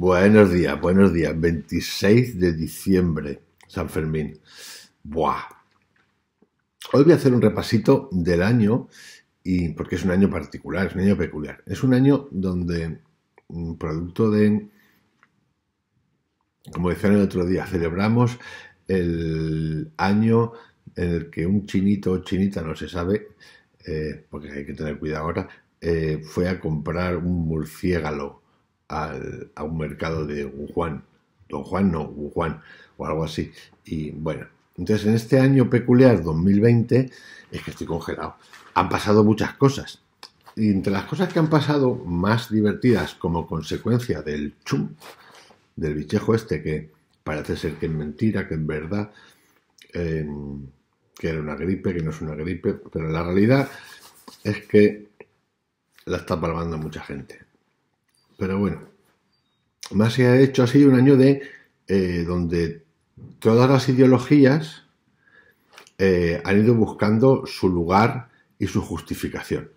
Buenos días, buenos días. 26 de diciembre, San Fermín. Buah. Hoy voy a hacer un repasito del año, y, porque es un año particular, es un año peculiar. Es un año donde, mm, producto de, como decían el otro día, celebramos el año en el que un chinito o chinita, no se sabe, eh, porque hay que tener cuidado ahora, eh, fue a comprar un murciélago a un mercado de Wuhan, Don Juan no, Juan o algo así. Y bueno, entonces en este año peculiar 2020 es que estoy congelado. Han pasado muchas cosas. Y entre las cosas que han pasado más divertidas como consecuencia del chum, del bichejo este que parece ser que es mentira, que es verdad, em, que era una gripe, que no es una gripe, pero la realidad es que la está palmando mucha gente. Pero bueno, más se ha hecho así un año de eh, donde todas las ideologías eh, han ido buscando su lugar y su justificación.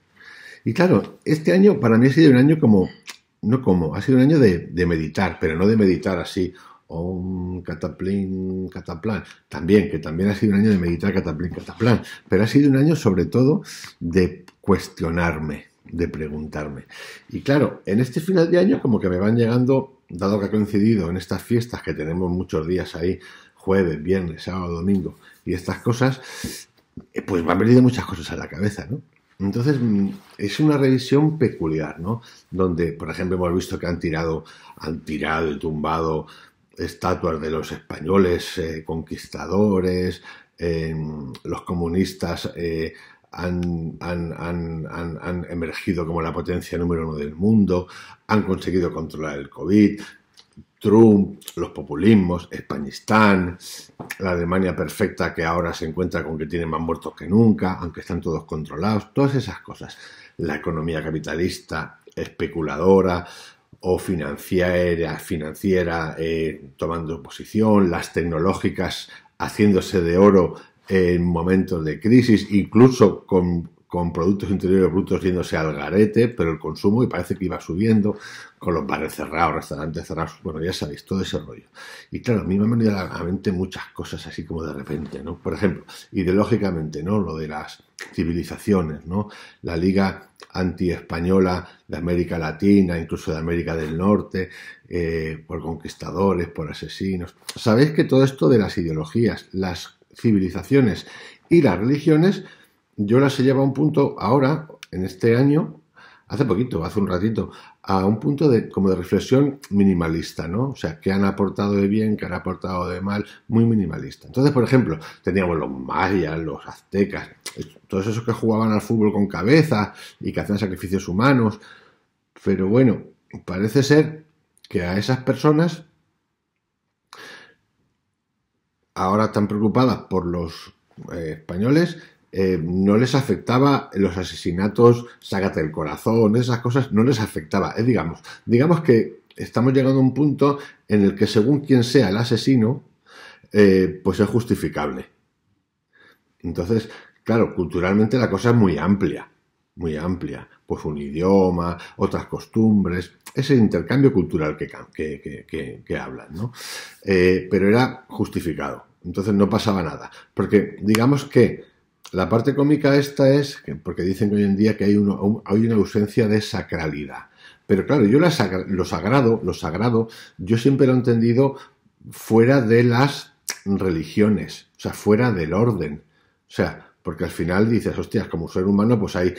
Y claro, este año para mí ha sido un año como, no como, ha sido un año de, meditar, pero no de meditar así, o un cataplín, cataplán. también, que también ha sido un año de meditar, cataplín, cataplán. pero ha sido un año sobre todo de cuestionarme, de preguntarme. Y claro, en este final de año como que me van llegando, dado que ha coincidido en estas fiestas que tenemos muchos días ahí, jueves, viernes, sábado, domingo y estas cosas, eh, pues me han venido muchas cosas a la cabeza, ¿no? Entonces, mm, es una revisión peculiar, ¿no? Donde, por ejemplo, hemos visto que han tirado, han tirado y tumbado estatuas de los españoles eh, conquistadores, eh, los comunistas han, han, emergido como la potencia número uno del mundo, han conseguido controlar el COVID, Trump, los populismos, Españistán, la Alemania perfecta que ahora se encuentra con que tiene más muertos que nunca, aunque están todos controlados, todas esas cosas. La economía capitalista, especuladora, o financiera, financiera eh, tomando posición, las tecnológicas haciéndose de oro en momentos de crisis, incluso con, productos interiores brutos yéndose al garete, pero el consumo y parece que iba subiendo, con los bares cerrados, restaurantes cerrados, bueno, ya sabéis, todo ese rollo. Y claro, a mí me han venido a la mente muchas cosas así como de repente, ¿no? Por ejemplo, ideológicamente, ¿no? Lo de las civilizaciones, ¿no? La liga anti-española de América Latina, incluso de América del Norte, eh, por conquistadores, por asesinos. Sabéis que todo esto de las ideologías, las civilizaciones y las religiones, yo las he llevado a un punto ahora, en este año, hace poquito, hace un ratito, a un punto de, como de reflexión minimalista, ¿no? O sea, qué han aportado de bien, qué han aportado de mal, muy minimalista. Entonces, por ejemplo, teníamos los mayas, los aztecas, todos esos que jugaban al fútbol con cabeza y que hacían sacrificios humanos, pero bueno, parece ser que a esas personas ahora están preocupadas por los eh, españoles, eh, no les afectaba los asesinatos, ságate el corazón, esas cosas, no les afectaba. Eh, digamos, digamos que estamos llegando a un punto en el que según quien sea el asesino, pues es justificable. Entonces, claro, culturalmente la cosa es muy amplia, muy amplia. Pues un idioma, otras costumbres, ese intercambio cultural que, que hablan, ¿no? pero era justificado entonces no pasaba nada. Porque digamos que la parte cómica esta es, porque dicen que hoy en día que hay, hay una ausencia de sacralidad. Pero claro, yo la sagrado, lo sagrado, yo siempre lo he entendido fuera de las religiones, o sea, fuera del orden. O sea, porque al final dices, hostias, como ser humano, pues hay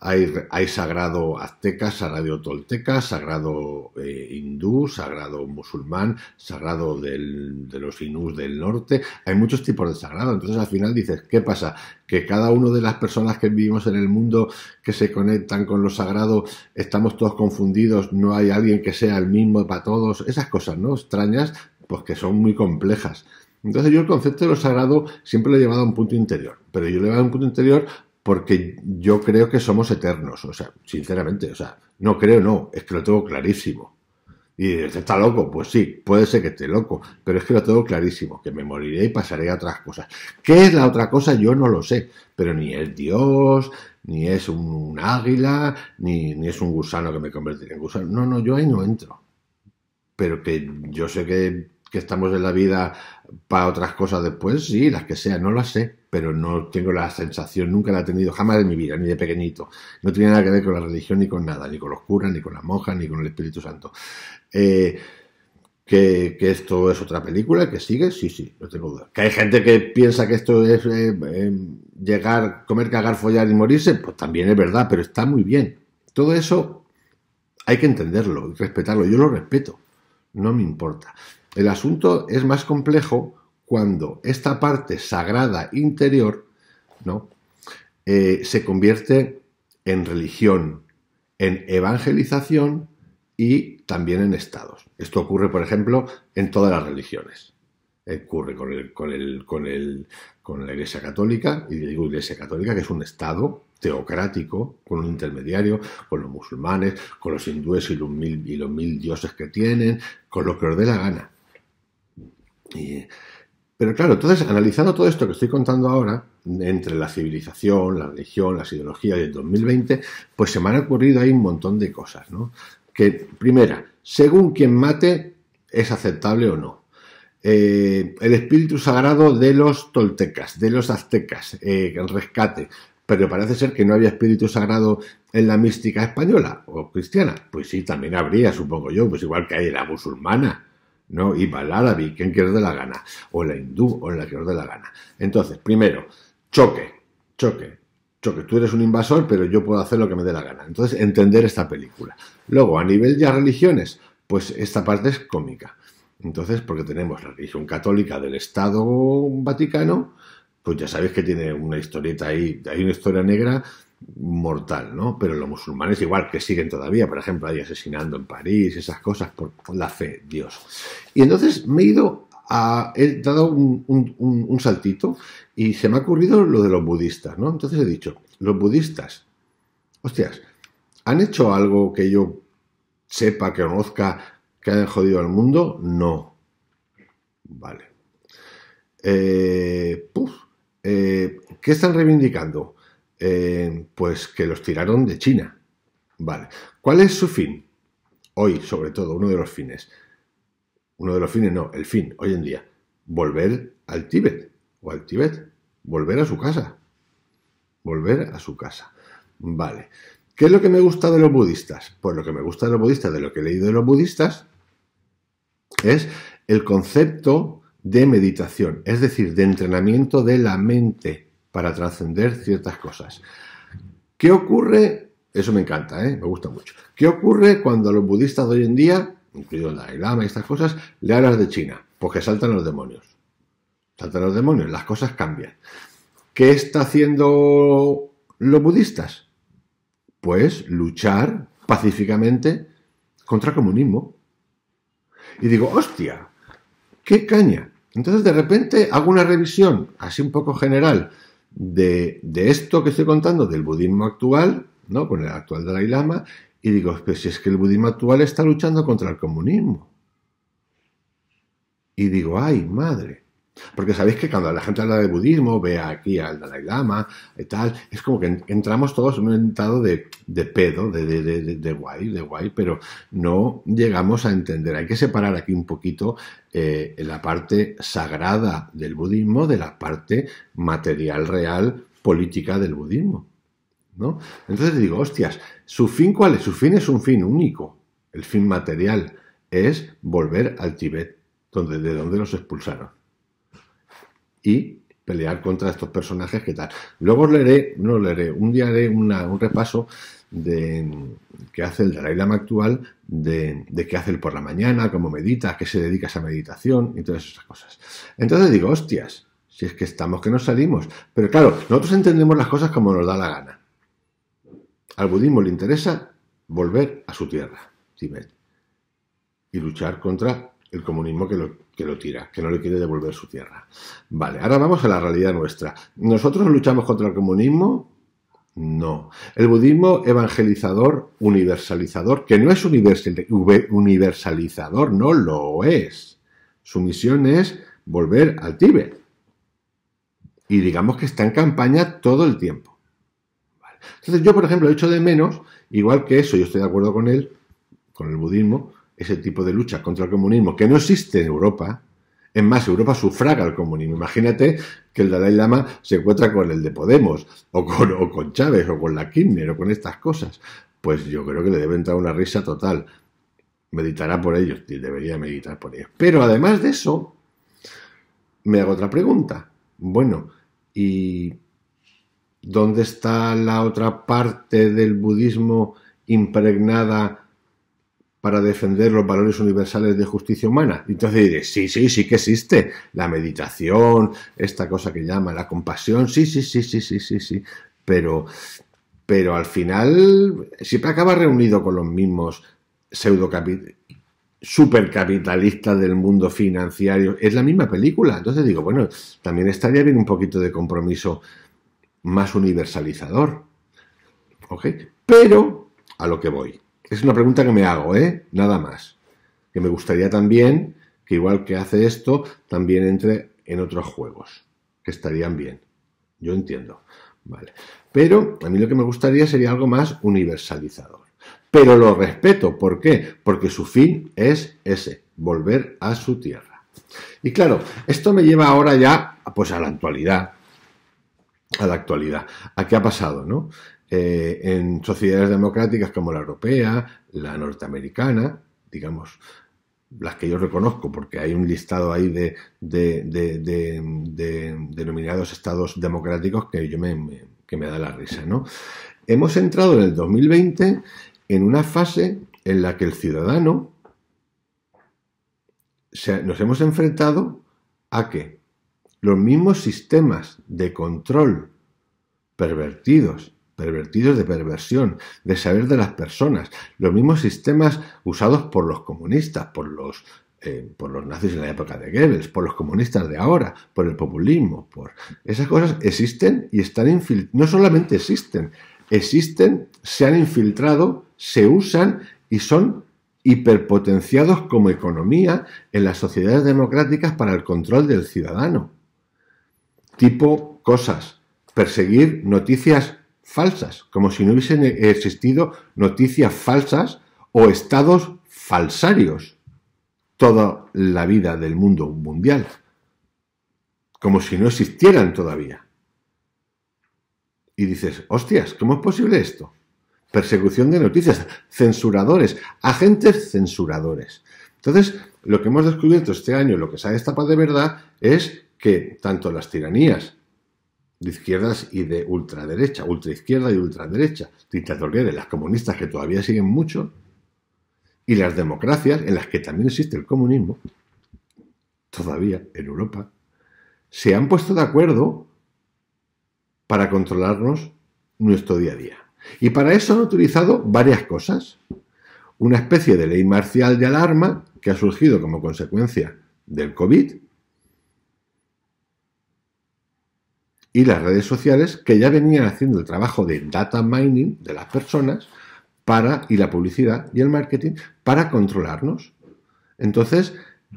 hay, sagrado azteca, sagrado tolteca, sagrado eh, hindú, sagrado musulmán, sagrado de los inus del norte. Hay muchos tipos de sagrado. Entonces al final dices, ¿qué pasa? Que cada una de las personas que vivimos en el mundo que se conectan con lo sagrado, estamos todos confundidos, no hay alguien que sea el mismo para todos. Esas cosas, ¿no? Extrañas, pues que son muy complejas. Entonces yo el concepto de lo sagrado siempre lo he llevado a un punto interior, pero yo lo he llevado a un punto interior porque yo creo que somos eternos, o sea, sinceramente, o sea, no creo, no, es que lo tengo clarísimo. Y está loco, pues sí, puede ser que esté loco, pero es que lo tengo clarísimo, que me moriré y pasaré a otras cosas. ¿Qué es la otra cosa? Yo no lo sé, pero ni es Dios, ni es un, águila, ni, es un gusano que me convertiré en gusano. No, no, yo ahí no entro. Pero que yo sé que, que estamos en la vida para otras cosas después, sí, las que sea, no las sé pero no tengo la sensación, nunca la he tenido jamás en mi vida, ni de pequeñito. No tiene nada que ver con la religión ni con nada, ni con los curas, ni con las monjas, ni con el Espíritu Santo. Eh, que, esto es otra película, que sigue, sí, sí, no tengo duda. Que hay gente que piensa que esto es eh, eh, llegar, comer, cagar, follar y morirse, pues también es verdad, pero está muy bien. Todo eso hay que entenderlo y respetarlo. Yo lo respeto, no me importa. El asunto es más complejo cuando esta parte sagrada interior ¿no? Eh, se convierte en religión, en evangelización y también en estados. Esto ocurre, por ejemplo, en todas las religiones. Eh, ocurre con, con, con, la Iglesia Católica, y digo Iglesia Católica, que es un estado teocrático, con un intermediario, con los musulmanes, con los hindúes y los mil, y los mil dioses que tienen, con lo que os dé la gana. Y, pero claro, entonces, analizando todo esto que estoy contando ahora, entre la civilización, la religión, las ideologías del 2020, pues se me han ocurrido ahí un montón de cosas, ¿no? Que, primera, según quien mate, es aceptable o no. Eh, el espíritu sagrado de los toltecas, de los aztecas, eh, el rescate. Pero parece ser que no había espíritu sagrado en la mística española o cristiana. Pues sí, también habría, supongo yo, pues igual que hay en la musulmana. ¿no? Y al el árabe, quien que de la gana, o la hindú, o la que os dé la gana. Entonces, primero, choque, choque, choque. Tú eres un invasor, pero yo puedo hacer lo que me dé la gana. Entonces, entender esta película. Luego, a nivel ya religiones, pues esta parte es cómica. Entonces, porque tenemos la religión católica del Estado Vaticano, pues ya sabéis que tiene una historieta ahí, hay una historia negra mortal, ¿no? Pero los musulmanes igual que siguen todavía, por ejemplo, ahí asesinando en París, esas cosas por, la fe, Dios. Y entonces me he ido a, he dado un, saltito y se me ha ocurrido lo de los budistas, ¿no? Entonces he dicho, los budistas, hostias, ¿han hecho algo que yo sepa, que conozca, que han jodido al mundo? No. Vale. Eh, eh, ¿Qué están reivindicando? Eh, pues que los tiraron de China. Vale. ¿Cuál es su fin? Hoy, sobre todo, uno de los fines. Uno de los fines, no, el fin, hoy en día. Volver al Tíbet o al Tíbet. Volver a su casa. Volver a su casa. Vale. ¿Qué es lo que me gusta de los budistas? Pues lo que me gusta de los budistas, de lo que he leído de los budistas, es el concepto de meditación, es decir, de entrenamiento de la mente para trascender ciertas cosas. ¿Qué ocurre? Eso me encanta, ¿eh? me gusta mucho. ¿Qué ocurre cuando a los budistas de hoy en día, incluido el Lama y estas cosas, le hablas de China? Porque pues saltan los demonios. Saltan los demonios, las cosas cambian. ¿Qué está haciendo los budistas? Pues luchar pacíficamente contra el comunismo. Y digo, hostia, qué caña. Entonces de repente hago una revisión, así un poco general, de, esto que estoy contando, del budismo actual, ¿no? con el actual Dalai Lama, y digo, pero pues si es que el budismo actual está luchando contra el comunismo. Y digo, ay, madre. Porque sabéis que cuando la gente habla de budismo, ve aquí al Dalai Lama y tal, es como que entramos todos en un estado de, pedo, de, guay, de guay, pero no llegamos a entender. Hay que separar aquí un poquito eh, la parte sagrada del budismo de la parte material, real, política del budismo. ¿no? Entonces digo, hostias, ¿su fin cuál es? Su fin es un fin único, el fin material, es volver al Tíbet, donde, de donde los expulsaron y pelear contra estos personajes que tal. Luego leeré, no leeré, un día haré un repaso de qué hace el Dalai Lama actual, de, qué hace el por la mañana, cómo medita, qué se dedica a esa meditación y todas esas cosas. Entonces digo, hostias, si es que estamos que nos salimos. Pero claro, nosotros entendemos las cosas como nos da la gana. Al budismo le interesa volver a su tierra, y luchar contra el comunismo que lo, que lo tira, que no le quiere devolver su tierra. Vale, ahora vamos a la realidad nuestra. ¿Nosotros luchamos contra el comunismo? No. El budismo evangelizador, universalizador, que no es universalizador, no lo es. Su misión es volver al Tíbet. Y digamos que está en campaña todo el tiempo. Entonces yo, por ejemplo, he hecho de menos, igual que eso, yo estoy de acuerdo con él, con el budismo, ese tipo de lucha contra el comunismo que no existe en Europa. En más, Europa sufraga el comunismo. Imagínate que el Dalai Lama se encuentra con el de Podemos, o con, Chávez, o con la Kirchner, o con estas cosas. Pues yo creo que le debe entrar una risa total. Meditará por ellos, y debería meditar por ellos. Pero además de eso, me hago otra pregunta. Bueno, ¿y dónde está la otra parte del budismo impregnada para defender los valores universales de justicia humana. Entonces diré, sí, sí, sí que existe. La meditación, esta cosa que llama la compasión, sí, sí, sí, sí, sí, sí, sí. Pero, pero al final siempre acaba reunido con los mismos pseudo supercapitalistas del mundo financiero. Es la misma película. Entonces digo, bueno, también estaría bien un poquito de compromiso más universalizador. ¿Ok? Pero a lo que voy. Es una pregunta que me hago, ¿eh? Nada más. Que me gustaría también que igual que hace esto, también entre en otros juegos, que estarían bien. Yo entiendo. Vale. Pero a mí lo que me gustaría sería algo más universalizador. Pero lo respeto, ¿por qué? Porque su fin es ese, volver a su tierra. Y claro, esto me lleva ahora ya pues a la actualidad, a la actualidad, a qué ha pasado, ¿no? Eh, en sociedades democráticas como la europea, la norteamericana, digamos, las que yo reconozco, porque hay un listado ahí de, de, denominados estados democráticos que yo me, que me da la risa, ¿no? Hemos entrado en el 2020 en una fase en la que el ciudadano nos hemos enfrentado a que los mismos sistemas de control pervertidos pervertidos de perversión, de saber de las personas, los mismos sistemas usados por los comunistas, por los, eh, por los nazis en la época de Goebbels, por los comunistas de ahora, por el populismo, por esas cosas existen y están infiltradas, no solamente existen, existen, se han infiltrado, se usan y son hiperpotenciados como economía en las sociedades democráticas para el control del ciudadano. Tipo cosas, perseguir noticias falsas, como si no hubiesen eh, existido noticias falsas o estados falsarios toda la vida del mundo mundial, como si no existieran todavía. Y dices, hostias, ¿cómo es posible esto? Persecución de noticias, censuradores, agentes censuradores. Entonces, lo que hemos descubierto este año, lo que se esta destapado de verdad, es que tanto las tiranías de izquierdas y de ultraderecha, ultraizquierda y ultraderecha, dictatoriales, las comunistas que todavía siguen mucho, y las democracias en las que también existe el comunismo, todavía en Europa, se han puesto de acuerdo para controlarnos nuestro día a día. Y para eso han utilizado varias cosas. Una especie de ley marcial de alarma que ha surgido como consecuencia del COVID, y las redes sociales que ya venían haciendo el trabajo de data mining de las personas para, y la publicidad y el marketing para controlarnos. Entonces,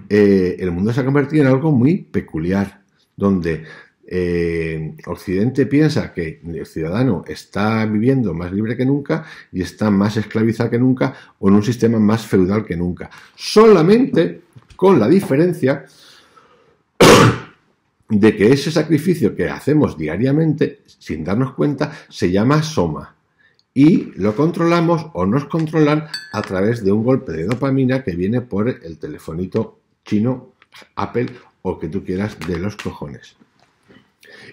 eh, el mundo se ha convertido en algo muy peculiar, donde eh, Occidente piensa que el ciudadano está viviendo más libre que nunca y está más esclavizado que nunca o en un sistema más feudal que nunca. Solamente con la diferencia de que ese sacrificio que hacemos diariamente sin darnos cuenta se llama soma y lo controlamos o nos controlan a través de un golpe de dopamina que viene por el telefonito chino, Apple o que tú quieras de los cojones.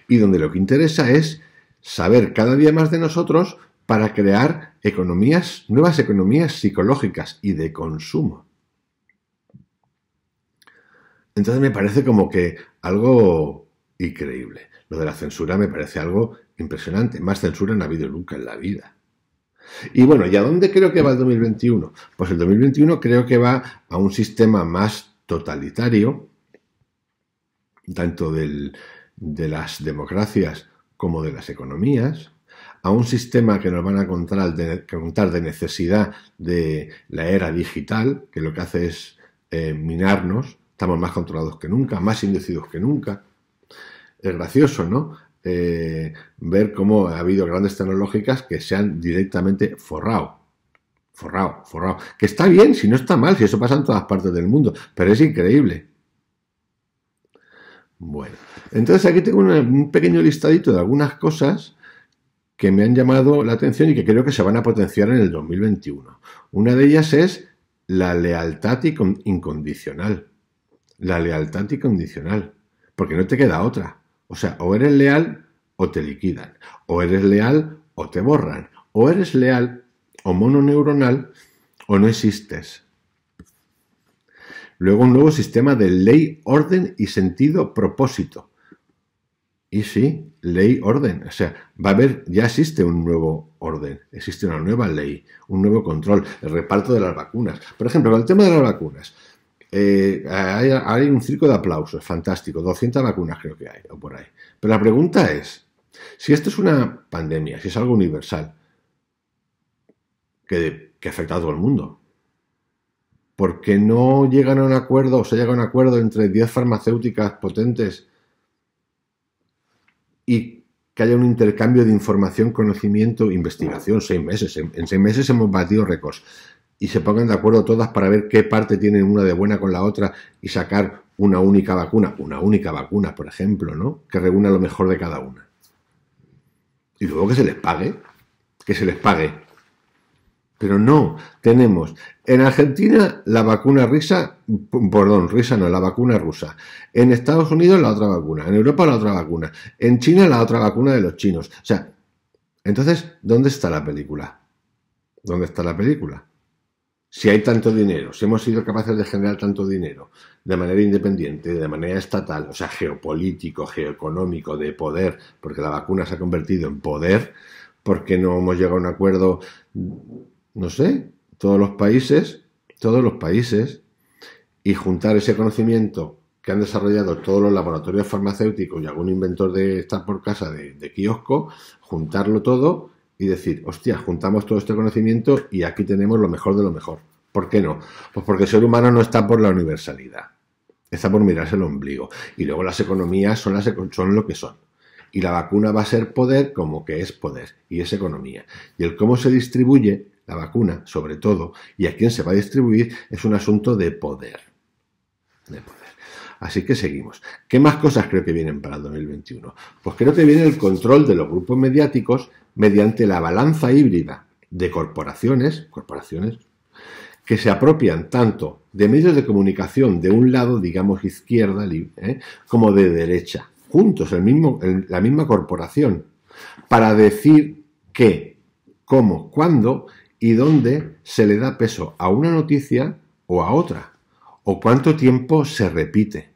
Y donde lo que interesa es saber cada día más de nosotros para crear economías, nuevas economías psicológicas y de consumo. Entonces me parece como que algo increíble. Lo de la censura me parece algo impresionante. Más censura no ha habido nunca en la vida. Y bueno, ¿y a dónde creo que va el 2021? Pues el 2021 creo que va a un sistema más totalitario, tanto de las democracias como de las economías, a un sistema que nos van a contar de, necesidad de la era digital, que lo que hace es eh, minarnos, Estamos más controlados que nunca, más inducidos que nunca. Es gracioso, ¿no? Eh, ver cómo ha habido grandes tecnológicas que se han directamente forrado. Forrado, forrado. Que está bien, si no está mal, si eso pasa en todas partes del mundo, pero es increíble. Bueno, entonces aquí tengo un pequeño listadito de algunas cosas que me han llamado la atención y que creo que se van a potenciar en el 2021. Una de ellas es la lealtad incondicional la lealtad condicional porque no te queda otra. O sea, o eres leal o te liquidan, o eres leal o te borran, o eres leal o mononeuronal o no existes. Luego un nuevo sistema de ley, orden y sentido propósito. Y sí, ley, orden. O sea, va a haber, ya existe un nuevo orden, existe una nueva ley, un nuevo control, el reparto de las vacunas. Por ejemplo, con el tema de las vacunas. Eh, hay, un circo de aplausos, fantástico, 200 vacunas creo que hay, o por ahí. Pero la pregunta es, si esto es una pandemia, si es algo universal, que, afecta a todo el mundo, ¿por qué no llegan a un acuerdo o se llega a un acuerdo entre 10 farmacéuticas potentes y que haya un intercambio de información, conocimiento, investigación, seis meses. En, en seis meses hemos batido récords y se pongan de acuerdo todas para ver qué parte tienen una de buena con la otra y sacar una única vacuna, una única vacuna, por ejemplo, ¿no? Que reúna lo mejor de cada una. Y luego que se les pague, que se les pague. Pero no, tenemos en Argentina la vacuna risa, perdón, risa no, la vacuna rusa. En Estados Unidos la otra vacuna, en Europa la otra vacuna, en China la otra vacuna de los chinos. O sea, entonces, ¿dónde está la película? ¿Dónde está la película? si hay tanto dinero, si hemos sido capaces de generar tanto dinero de manera independiente, de manera estatal, o sea, geopolítico, geoeconómico, de poder, porque la vacuna se ha convertido en poder, porque no hemos llegado a un acuerdo, no sé, todos los países, todos los países, y juntar ese conocimiento que han desarrollado todos los laboratorios farmacéuticos y algún inventor de estar por casa de, de kiosco, juntarlo todo y decir, hostia, juntamos todo este conocimiento y aquí tenemos lo mejor de lo mejor. ¿Por qué no? Pues porque el ser humano no está por la universalidad, está por mirarse el ombligo. Y luego las economías son, las, son lo que son. Y la vacuna va a ser poder como que es poder, y es economía. Y el cómo se distribuye la vacuna, sobre todo, y a quién se va a distribuir, es un asunto de poder. De poder. Así que seguimos. ¿Qué más cosas creo que vienen para el 2021? Pues creo que viene el control de los grupos mediáticos mediante la balanza híbrida de corporaciones, corporaciones que se apropian tanto de medios de comunicación de un lado, digamos izquierda, ¿eh? como de derecha, juntos, la misma corporación, para decir qué, cómo, cuándo y dónde se le da peso a una noticia o a otra o cuánto tiempo se repite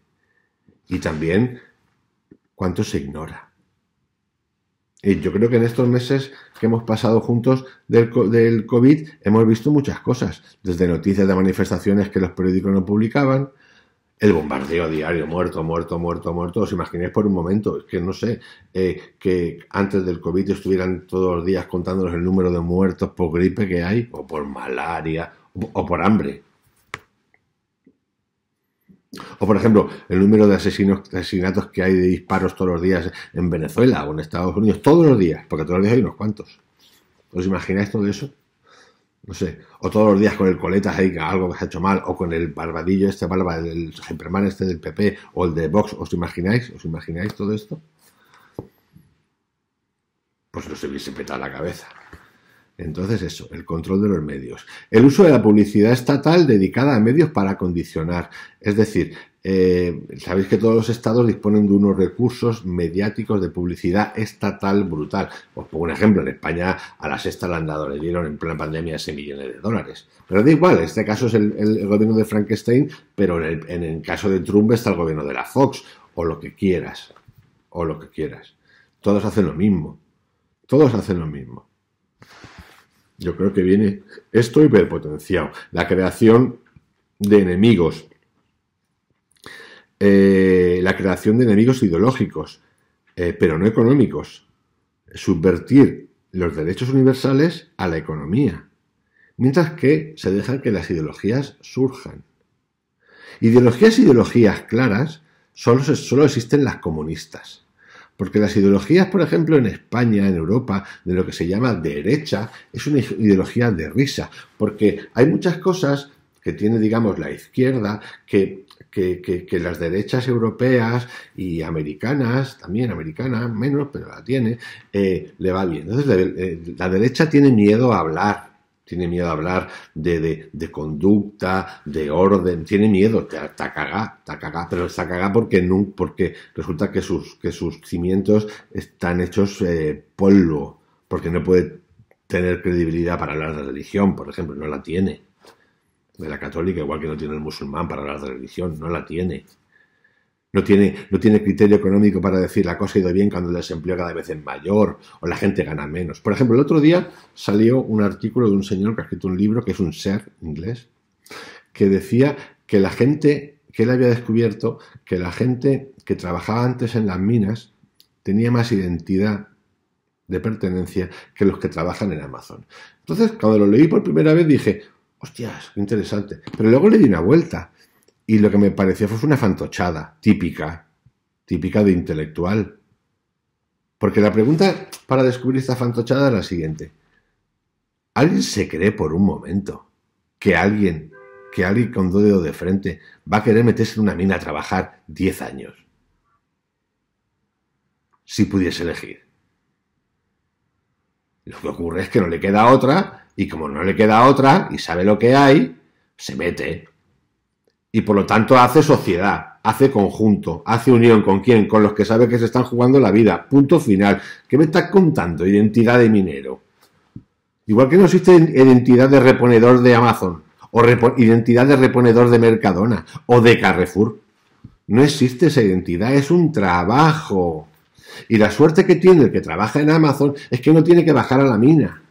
y también cuánto se ignora. Y yo creo que en estos meses que hemos pasado juntos del, COVID hemos visto muchas cosas, desde noticias de manifestaciones que los periódicos no publicaban, el bombardeo diario, muerto, muerto, muerto, muerto. Os imagináis por un momento, que no sé, eh, que antes del COVID estuvieran todos los días contándonos el número de muertos por gripe que hay, o por malaria, o por hambre. O, por ejemplo, el número de asesinos, asesinatos que hay de disparos todos los días en Venezuela o en Estados Unidos, todos los días, porque todos los días hay unos cuantos. ¿Os imagináis todo eso? No sé, o todos los días con el coletas ahí, algo que se ha hecho mal, o con el barbadillo este, barba, el Superman este del PP, o el de Vox, ¿os imagináis? ¿Os imagináis todo esto? Pues se hubiese petado la cabeza. Entonces eso, el control de los medios. El uso de la publicidad estatal dedicada a medios para condicionar. Es decir, eh, sabéis que todos los estados disponen de unos recursos mediáticos de publicidad estatal brutal. Os pongo un ejemplo, en España a la sexta le han dado, le dieron en plena pandemia 6 millones de dólares. Pero da igual, este caso es el, gobierno de Frankenstein, pero en el, en el caso de Trump está el gobierno de la Fox, o lo que quieras, o lo que quieras. Todos hacen lo mismo. Todos hacen lo mismo. Yo creo que viene esto hiperpotenciado. La creación de enemigos. Eh, la creación de enemigos ideológicos, eh, pero no económicos. Subvertir los derechos universales a la economía. Mientras que se dejan que las ideologías surjan. Ideologías ideologías claras solo, solo existen las comunistas. Porque las ideologías, por ejemplo, en España, en Europa, de lo que se llama derecha, es una ideología de risa, porque hay muchas cosas que tiene, digamos, la izquierda, que, las derechas europeas y americanas, también americanas, menos, pero la tiene, eh, le va bien. Entonces, eh, la derecha tiene miedo a hablar, tiene miedo a hablar de, de, conducta, de orden, tiene miedo, está cagá, está cagá, pero está cagá porque, no, porque resulta que sus, que sus cimientos están hechos eh, polvo, porque no puede tener credibilidad para hablar de religión, por ejemplo, no la tiene. De la católica, igual que no tiene el musulmán para hablar de religión, no la tiene no tiene, no tiene criterio económico para decir la cosa ha ido bien cuando el desempleo cada vez es mayor o la gente gana menos. Por ejemplo, el otro día salió un artículo de un señor que ha escrito un libro que es un ser inglés, que decía que la gente, que él había descubierto que la gente que trabajaba antes en las minas tenía más identidad de pertenencia que los que trabajan en Amazon. Entonces, cuando lo leí por primera vez dije, hostias, qué interesante. Pero luego le di una vuelta y lo que me pareció fue una fantochada, típica, típica de intelectual. Porque la pregunta para descubrir esta fantochada es la siguiente. ¿Alguien se cree por un momento que alguien, que alguien con dedo de frente va a querer meterse en una mina a trabajar 10 años? Si pudiese elegir. Lo que ocurre es que no le queda otra y como no le queda otra y sabe lo que hay, se mete y por lo tanto hace sociedad, hace conjunto, hace unión con quién, con los que sabe que se están jugando la vida. Punto final. ¿Qué me estás contando? Identidad de minero. Igual que no existe identidad de reponedor de Amazon, o identidad de reponedor de Mercadona, o de Carrefour. No existe esa identidad, es un trabajo. Y la suerte que tiene el que trabaja en Amazon es que no tiene que bajar a la mina.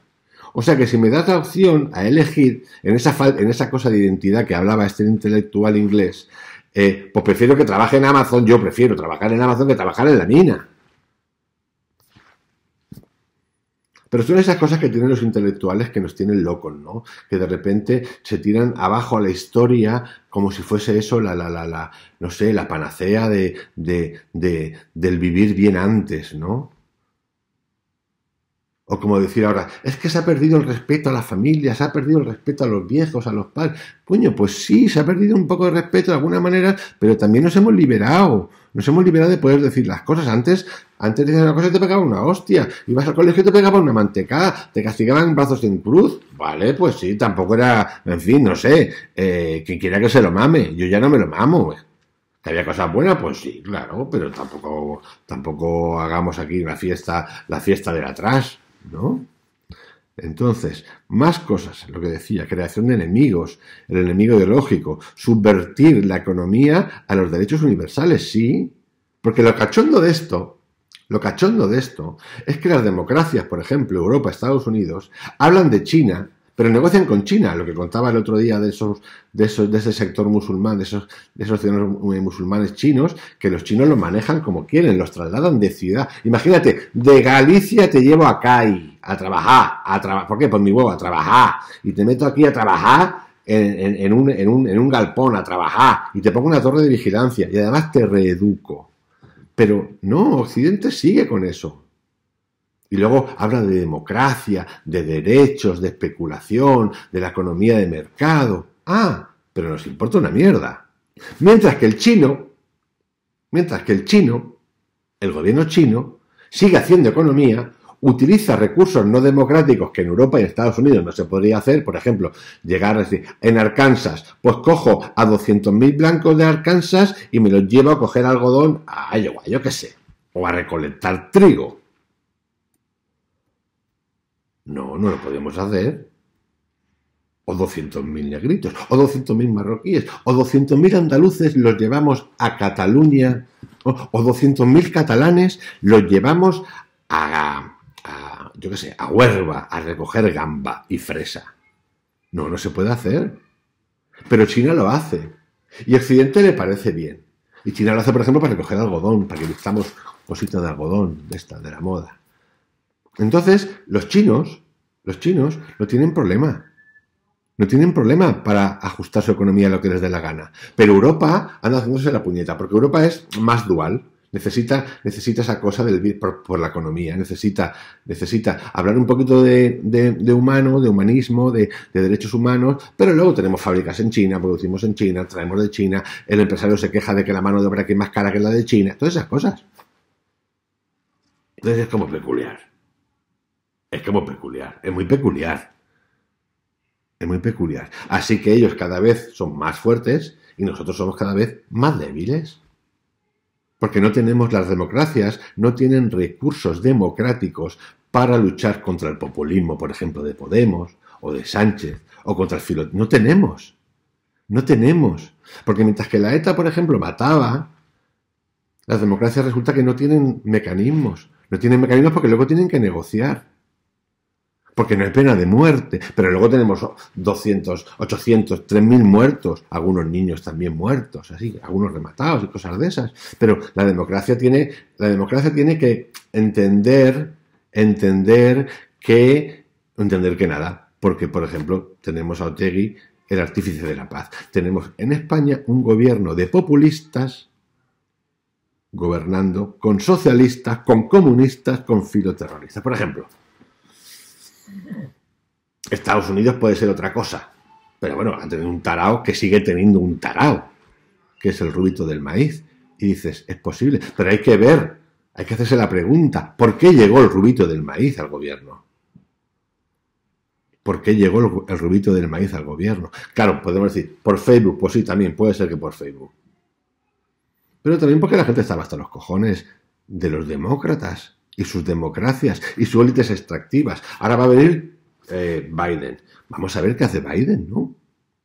O sea que si me das la opción a elegir en esa, en esa cosa de identidad que hablaba este intelectual inglés, eh, pues prefiero que trabaje en Amazon, yo prefiero trabajar en Amazon que trabajar en la mina. Pero son esas cosas que tienen los intelectuales que nos tienen locos, ¿no? Que de repente se tiran abajo a la historia como si fuese eso la, la, la, la no sé, la panacea del vivir bien antes, ¿no? O como decir ahora, es que se ha perdido el respeto a la familia, se ha perdido el respeto a los viejos, a los padres. Coño, pues sí, se ha perdido un poco de respeto de alguna manera, pero también nos hemos liberado. Nos hemos liberado de poder decir las cosas. Antes, antes de decir una cosa te pegaba una hostia. Ibas al colegio y te pegaba una manteca, te castigaban brazos en cruz. Vale, pues sí, tampoco era, en fin, no sé, eh, quien quiera que se lo mame. Yo ya no me lo mamo. había cosas buenas? Pues sí, claro, pero tampoco, tampoco hagamos aquí la fiesta, la fiesta del atrás. ¿no? Entonces, más cosas, lo que decía, creación de enemigos, el enemigo ideológico, subvertir la economía a los derechos universales, sí, porque lo cachondo de esto, lo cachondo de esto, es que las democracias, por ejemplo, Europa, Estados Unidos, hablan de China pero negocian con China, lo que contaba el otro día de esos, de de ese sector musulmán, de esos, de esos ciudadanos musulmanes chinos, que los chinos los manejan como quieren, los trasladan de ciudad. Imagínate, de Galicia te llevo a CAI, a trabajar, a trabajar, ¿por qué? Pues mi huevo, a trabajar, y te meto aquí a trabajar en, un, en un galpón, a trabajar, y te pongo una torre de vigilancia, y además te reeduco. Pero no, Occidente sigue con eso. Y luego habla de democracia, de derechos, de especulación, de la economía de mercado. Ah, pero nos importa una mierda. Mientras que el chino, mientras que el chino, el gobierno chino, sigue haciendo economía, utiliza recursos no democráticos que en Europa y en Estados Unidos no se podría hacer, por ejemplo, llegar a decir, en Arkansas, pues cojo a 200.000 blancos de Arkansas y me los llevo a coger algodón a yo qué sé, o a recolectar trigo. No, no lo podemos hacer. O 200.000 negritos, o 200.000 marroquíes, o 200.000 andaluces los llevamos a Cataluña, o, 200.000 catalanes los llevamos a, yo qué sé, a Huerva, a recoger gamba y fresa. No, no se puede hacer. Pero China lo hace. Y Occidente le parece bien. Y China lo hace, por ejemplo, para recoger algodón, para que vistamos cositas de algodón, de esta, de la moda. Entonces, los chinos, los chinos no tienen problema. No tienen problema para ajustar su economía a lo que les dé la gana. Pero Europa anda haciéndose la puñeta, porque Europa es más dual. Necesita, esa cosa del, por, por la economía, necesita, hablar un poquito de, humano, de humanismo, de, derechos humanos, pero luego tenemos fábricas en China, producimos en China, traemos de China, el empresario se queja de que la mano de obra aquí es más cara que la de China, todas esas cosas. Entonces es como peculiar. Es como peculiar, es muy peculiar. Es muy peculiar. Así que ellos cada vez son más fuertes y nosotros somos cada vez más débiles. Porque no tenemos las democracias, no tienen recursos democráticos para luchar contra el populismo, por ejemplo, de Podemos o de Sánchez o contra el filo. No tenemos. No tenemos. Porque mientras que la ETA, por ejemplo, mataba, las democracias resulta que no tienen mecanismos. No tienen mecanismos porque luego tienen que negociar porque no hay pena de muerte. Pero luego tenemos 200, 800, 3.000 muertos, algunos niños también muertos, así, algunos rematados y cosas de esas. Pero la democracia tiene, la democracia tiene que entender, entender que, entender que nada. Porque, por ejemplo, tenemos a Otegi... el artífice de la paz. Tenemos en España un gobierno de populistas gobernando con socialistas, con comunistas, con filoterroristas. Por ejemplo, Estados Unidos puede ser otra cosa, pero bueno, han tenido un tarao que sigue teniendo un tarao, que es el rubito del maíz. Y dices, es posible, pero hay que ver, hay que hacerse la pregunta, ¿por qué llegó el rubito del maíz al gobierno? ¿Por qué llegó el rubito del maíz al gobierno? Claro, podemos decir, por Facebook, pues sí, también puede ser que por Facebook. Pero también porque la gente estaba hasta los cojones de los demócratas y sus democracias y sus élites extractivas. Ahora va a venir eh, Biden. Vamos a ver qué hace Biden, ¿no?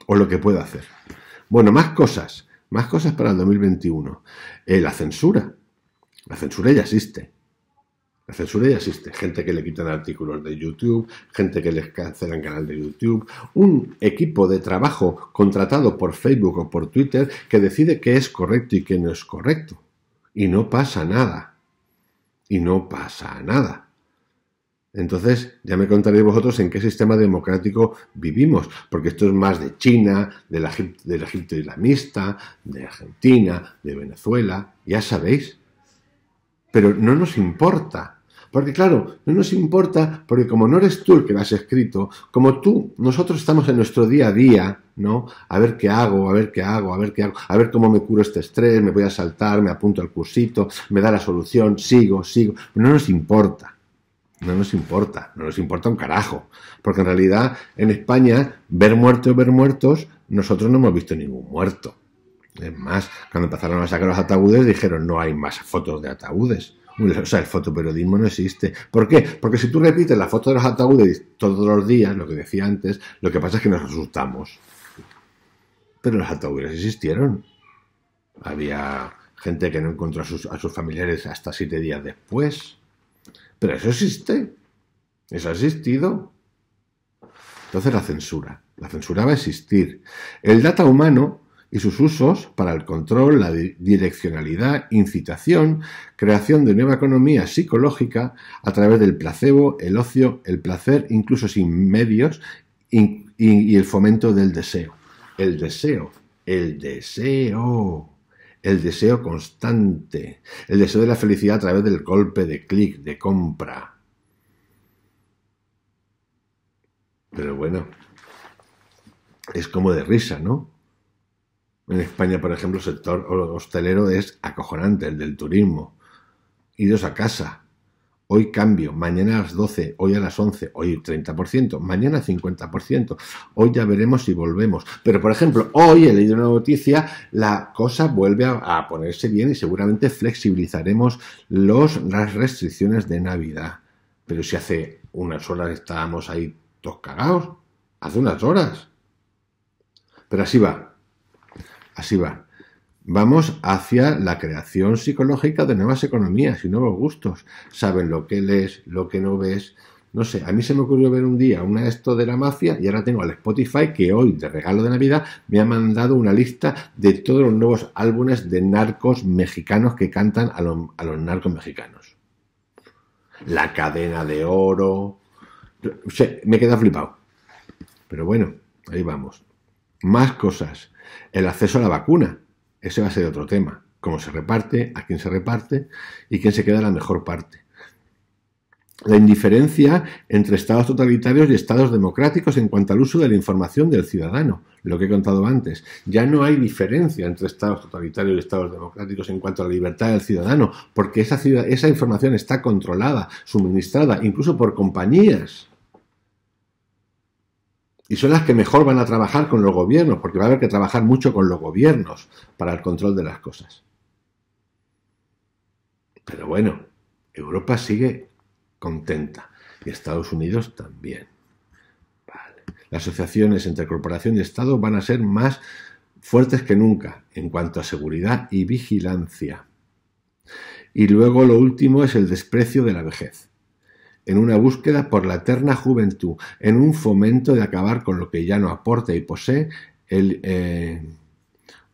O lo que puede hacer. Bueno, más cosas. Más cosas para el 2021. Eh, la censura. La censura ya existe. La censura ya existe. Gente que le quitan artículos de YouTube, gente que les cancelan canal de YouTube, un equipo de trabajo contratado por Facebook o por Twitter que decide qué es correcto y qué no es correcto. Y no pasa nada y no pasa nada. Entonces, ya me contaréis vosotros en qué sistema democrático vivimos, porque esto es más de China, del, del Egipto islamista, de Argentina, de Venezuela, ya sabéis. Pero no nos importa, porque claro, no nos importa, porque como no eres tú el que lo has escrito, como tú, nosotros estamos en nuestro día a día, ¿no? A ver qué hago, a ver qué hago, a ver qué hago, a ver cómo me curo este estrés, me voy a saltar, me apunto al cursito, me da la solución, sigo, sigo. no nos importa. No nos importa, no nos importa un carajo. Porque en realidad en España, ver muertos, ver muertos, nosotros no hemos visto ningún muerto. Es más, cuando empezaron a sacar los ataúdes dijeron no hay más fotos de ataúdes. O sea, el fotoperiodismo no existe. ¿Por qué? Porque si tú repites la foto de los ataúdes todos los días, lo que decía antes, lo que pasa es que nos asustamos. Pero los ataúdes existieron. Había gente que no encontró a sus, familiares hasta siete días después. Pero eso existe. Eso ha existido. Entonces la censura. La censura va a existir. El data humano y sus usos para el control, la direccionalidad, incitación, creación de nueva economía psicológica a través del placebo, el ocio, el placer, incluso sin medios, y, el fomento del deseo. El deseo, el deseo el deseo constante, el deseo de la felicidad a través del golpe de clic, de compra. Pero bueno, es como de risa, ¿no? En España, por ejemplo, el sector hostelero es acojonante, el del turismo. Idos a casa. Hoy cambio, mañana a las 12, hoy a las 11, hoy 30%, mañana 50%. Hoy ya veremos si volvemos. Pero, por ejemplo, hoy he leído una noticia, la cosa vuelve a, ponerse bien y seguramente flexibilizaremos las restricciones de Navidad. Pero si hace unas horas estábamos ahí todos cagados, hace unas horas. Pero así va, Así va. Vamos hacia la creación psicológica de nuevas economías y nuevos gustos. Saben lo que lees, lo que no ves. No sé, a mí se me ocurrió ver un día una esto de la mafia y ahora tengo al Spotify que hoy, de regalo de Navidad, me ha mandado una lista de todos los nuevos álbumes de narcos mexicanos que cantan a, los narcos mexicanos. La cadena de oro. me queda flipado. Pero bueno, ahí vamos. Más cosas. El acceso a la vacuna. Ese va a ser otro tema. Cómo se reparte, a quién se reparte y quién se queda la mejor parte. La indiferencia entre estados totalitarios y estados democráticos en cuanto al uso de la información del ciudadano, lo que he contado antes. Ya no hay diferencia entre estados totalitarios y estados democráticos en cuanto a la libertad del ciudadano, porque esa, ciudad, esa información está controlada, suministrada, incluso por compañías y son las que mejor van a trabajar con los gobiernos, porque va a haber que trabajar mucho con los gobiernos para el control de las cosas. Pero bueno, Europa sigue contenta y Estados Unidos también. Las asociaciones entre corporación y Estado van a ser más fuertes que nunca en cuanto a seguridad y vigilancia. Y luego lo último es el desprecio de la vejez en una búsqueda por la eterna juventud, en un fomento de acabar con lo que ya no aporta y posee eh,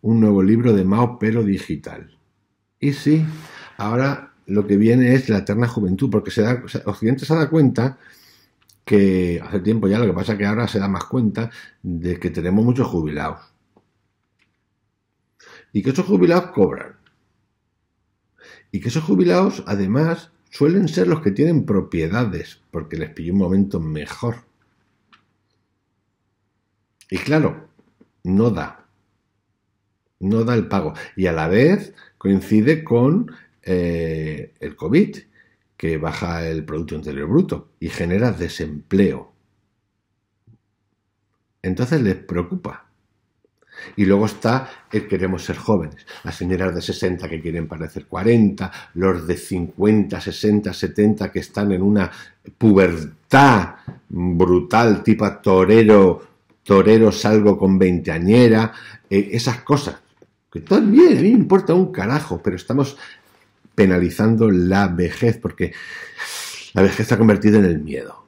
un nuevo libro de Mao, pero digital. Y sí, ahora lo que viene es la eterna juventud, porque Occidente se da cuenta que hace tiempo ya, lo que pasa es que ahora se da más cuenta de que tenemos muchos jubilados. Y que esos jubilados cobran. Y que esos jubilados, además, suelen ser los que tienen propiedades, porque les pilló un momento mejor. Y claro, no da. No da el pago. Y a la vez coincide con eh, el COVID, que baja el Producto Interior Bruto y genera desempleo. Entonces les preocupa. Y luego está el queremos ser jóvenes, las señoras de 60 que quieren parecer 40, los de 50, 60, 70 que están en una pubertad brutal, tipo torero, torero salgo con veinteañera, eh, esas cosas, que también a mí me importa un carajo, pero estamos penalizando la vejez porque la vejez está convertida en el miedo.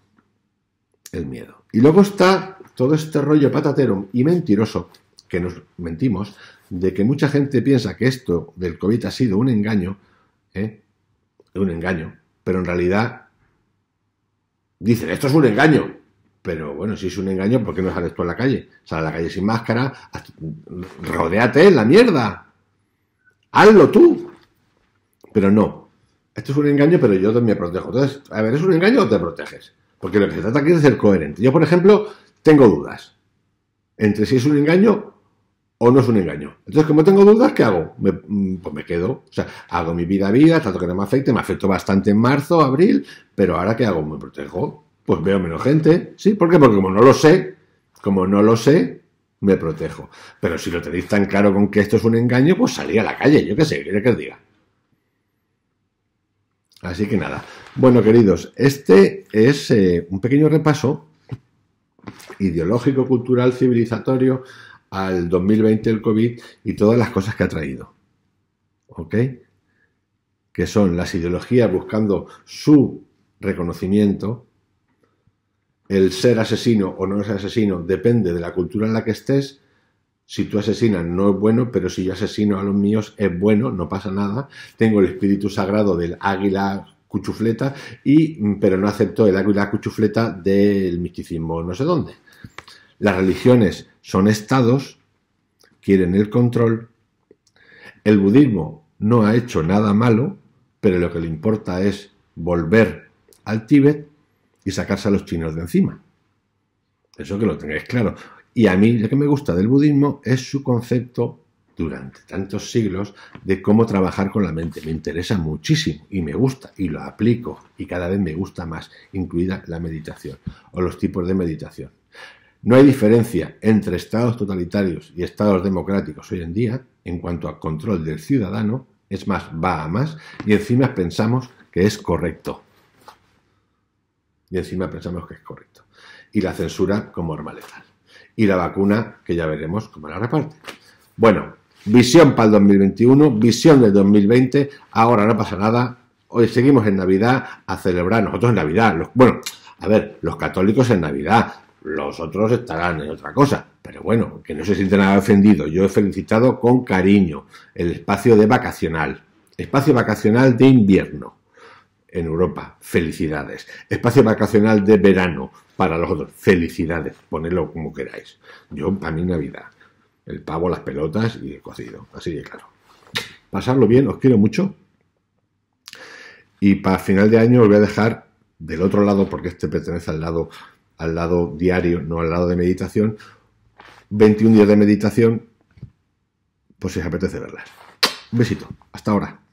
El miedo. Y luego está todo este rollo patatero y mentiroso que nos mentimos, de que mucha gente piensa que esto del COVID ha sido un engaño, ¿eh? un engaño, pero en realidad dicen, esto es un engaño. Pero bueno, si es un engaño, ¿por qué no sales tú a la calle? Sal a la calle sin máscara, rodéate en la mierda. Hazlo tú. Pero no. Esto es un engaño, pero yo también me protejo. Entonces, a ver, ¿es un engaño o te proteges? Porque lo que se trata aquí es de ser coherente. Yo, por ejemplo, tengo dudas entre si es un engaño o no es un engaño. Entonces, como tengo dudas, ¿qué hago? Me, mm, pues me quedo. O sea, hago mi vida a vida, Tanto que no me afecte, me afectó bastante en marzo, abril, pero ahora que hago? Me protejo. Pues veo menos gente, ¿sí? ¿Por qué? Porque como no lo sé, como no lo sé, me protejo. Pero si lo tenéis tan claro con que esto es un engaño, pues salí a la calle, yo qué sé, quiere que os diga. Así que nada. Bueno, queridos, este es eh, un pequeño repaso ideológico, cultural, civilizatorio al 2020 el COVID y todas las cosas que ha traído. ¿Ok? Que son las ideologías buscando su reconocimiento. El ser asesino o no ser asesino depende de la cultura en la que estés. Si tú asesinas no es bueno, pero si yo asesino a los míos es bueno, no pasa nada. Tengo el espíritu sagrado del águila cuchufleta, y, pero no acepto el águila cuchufleta del misticismo no sé dónde. Las religiones son estados, quieren el control. El budismo no ha hecho nada malo, pero lo que le importa es volver al Tíbet y sacarse a los chinos de encima. Eso que lo tengáis claro. Y a mí lo que me gusta del budismo es su concepto durante tantos siglos de cómo trabajar con la mente. Me interesa muchísimo y me gusta y lo aplico y cada vez me gusta más, incluida la meditación o los tipos de meditación. No hay diferencia entre estados totalitarios y estados democráticos hoy en día en cuanto al control del ciudadano, es más, va a más, y encima pensamos que es correcto. Y encima pensamos que es correcto. Y la censura como normalidad. Y la vacuna, que ya veremos cómo la reparte. Bueno, visión para el 2021, visión del 2020, ahora no pasa nada, hoy seguimos en Navidad a celebrar, nosotros en Navidad, los, bueno, a ver, los católicos en Navidad, los otros estarán en otra cosa, pero bueno, que no se sientan nada ofendido. Yo he felicitado con cariño el espacio de vacacional, espacio vacacional de invierno en Europa, felicidades. Espacio vacacional de verano para los otros, felicidades, ponedlo como queráis. Yo, para mí, Navidad, el pavo, las pelotas y el cocido, así de claro. Pasarlo bien, os quiero mucho. Y para final de año os voy a dejar del otro lado, porque este pertenece al lado al lado diario, no al lado de meditación, 21 días de meditación, por pues si os apetece verlas. Un besito, hasta ahora.